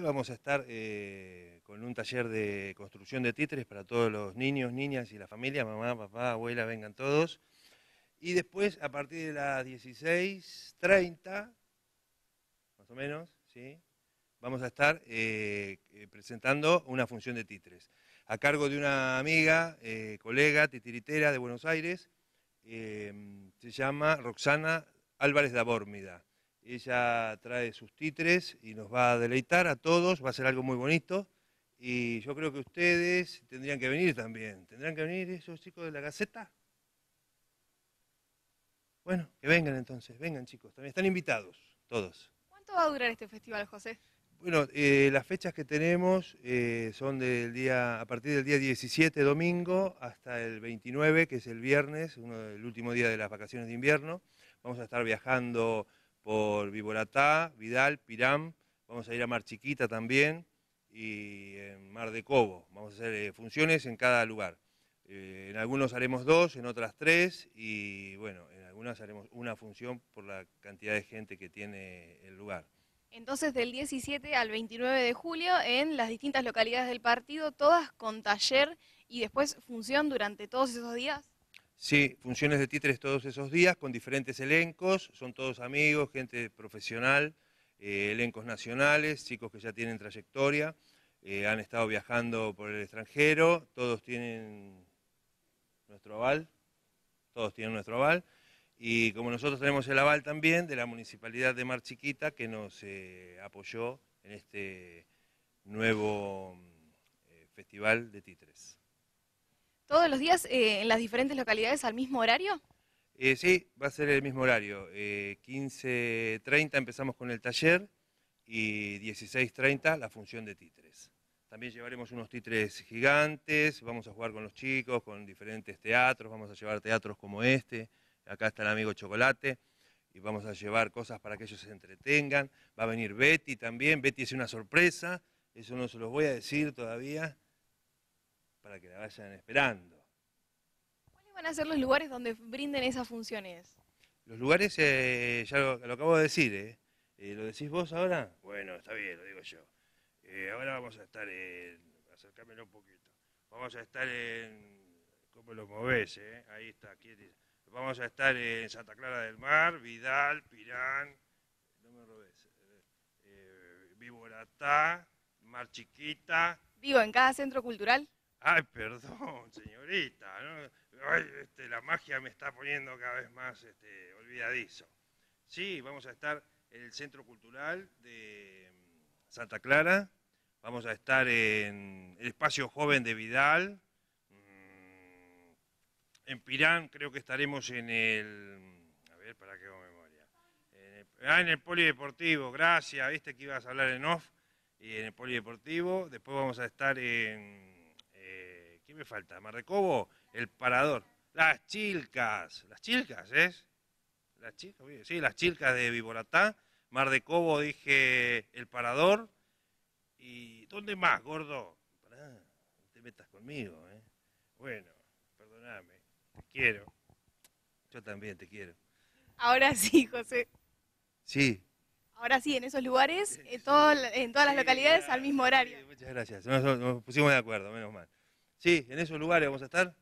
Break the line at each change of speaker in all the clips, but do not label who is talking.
Vamos a estar eh, con un taller de construcción de títeres para todos los niños, niñas y la familia, mamá, papá, abuela, vengan todos. Y después, a partir de las 16.30, más o menos, vamos a estar eh, eh, presentando una función de títeres a cargo de una amiga, colega, titiritera de Buenos Aires, se llama Roxana Álvarez Dabórmida. Ella trae sus títeres y nos va a deleitar a todos, va a ser algo muy bonito. Y yo creo que ustedes tendrían que venir también. ¿Tendrán que venir esos chicos de la Gaceta? Bueno, que vengan entonces, vengan chicos, también están invitados, todos.
¿Cuánto va a durar este festival, José?
Bueno, eh, las fechas que tenemos eh, son del día, a partir del día 17, domingo, hasta el 29, que es el viernes, uno, el último día de las vacaciones de invierno. Vamos a estar viajando por Viboratá, Vidal, Piram, vamos a ir a Mar Chiquita también y en Mar de Cobo. Vamos a hacer eh, funciones en cada lugar. Eh, en algunos haremos dos, en otras tres y bueno, en algunas haremos una función por la cantidad de gente que tiene el lugar.
Entonces, del 17 al 29 de julio, en las distintas localidades del partido, todas con taller y después función durante todos esos días.
Sí, funciones de titres todos esos días con diferentes elencos, son todos amigos, gente profesional, eh, elencos nacionales, chicos que ya tienen trayectoria, eh, han estado viajando por el extranjero, todos tienen nuestro aval, todos tienen nuestro aval, y como nosotros tenemos el aval también de la Municipalidad de Mar Chiquita que nos eh, apoyó en este nuevo Festival de Títeres.
¿Todos los días eh, en las diferentes localidades al mismo horario?
Eh, sí, va a ser el mismo horario. 15.30 eh, empezamos con el taller y 16.30 la función de títeres. También llevaremos unos títeres gigantes, vamos a jugar con los chicos, con diferentes teatros, vamos a llevar teatros como este, acá está el amigo Chocolate, y vamos a llevar cosas para que ellos se entretengan. Va a venir Betty también, Betty es una sorpresa, eso no se los voy a decir todavía, para que la vayan esperando.
¿Cuáles van a ser los lugares donde brinden esas funciones?
Los lugares, eh, ya lo, acabo de decir, eh. ¿eh? ¿Lo decís vos ahora? Bueno, está bien, lo digo yo. Eh, ahora vamos a estar en... Acercámelo un poquito. Vamos a estar en... ¿Cómo lo movés, Ahí está, aquí Vamos a estar en Santa Clara del Mar, Vidal, Pirán, no me robes, Viboratá, Mar Chiquita.
¿Vivo en cada centro cultural?
Ay, perdón, señorita. Este, la magia me está poniendo cada vez más este, olvidadizo. Sí, vamos a estar en el Centro Cultural de mm, Santa Clara. Vamos a estar en el Espacio Joven de Vidal. Mm, en Pirán creo que estaremos en el... Mm, a ver, para que hago memoria. ah, en el Polideportivo, gracias. Viste que ibas a hablar en off. Y en el Polideportivo. Después vamos a estar en ¿Qué me falta? Marrecobo, el parador. Las chilcas, las chilcas, ¿es? Las chilcas, sí, las chilcas de Viboratá. Mar de Cobo, dije el parador. ¿Y dónde más, gordo? no te metas conmigo, ¿eh? Bueno, perdoname, te quiero. Yo también te quiero.
Ahora sí, José. Sí. Ahora sí, en esos lugares, en, en todas las localidades, al mismo horario.
muchas gracias. nos pusimos de acuerdo, menos mal. Sí, en esos lugares vamos a estar.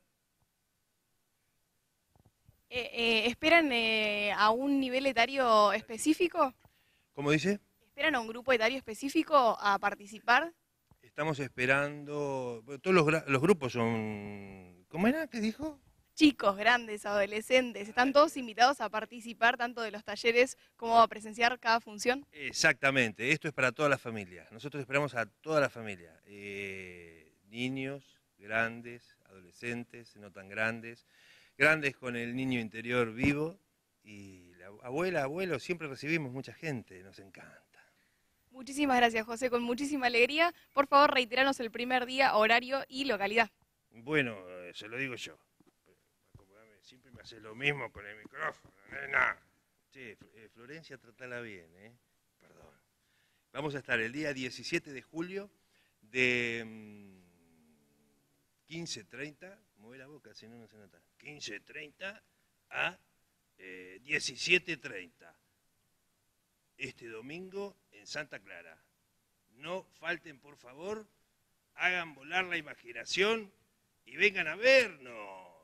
Eh, eh, ¿Esperan eh, a un nivel etario específico? ¿Cómo dice? ¿Esperan a un grupo etario específico a participar?
Estamos esperando, todos los, los, grupos son, ¿cómo era
que dijo? Chicos, grandes, adolescentes, están todos invitados a participar tanto de los talleres como a presenciar cada función.
Exactamente, esto es para toda la familia. Nosotros esperamos a toda la familia, niños, grandes, adolescentes, no tan grandes, grandes con el niño interior vivo y la abuela, abuelo, siempre recibimos mucha gente, nos encanta.
Muchísimas gracias, José, con muchísima alegría. Por favor, reiteranos el primer día, horario y localidad.
Bueno, eh, se lo digo yo. Siempre me haces lo mismo con el micrófono, nena. sí, eh, Florencia, trátala bien, ¿eh? Perdón. Vamos a estar el día 17 de julio de... Mm, 15.30, mueve la boca, si no, no se nota, 15.30 a 17.30, eh, este domingo en Santa Clara. No falten, por favor, hagan volar la imaginación y vengan a vernos.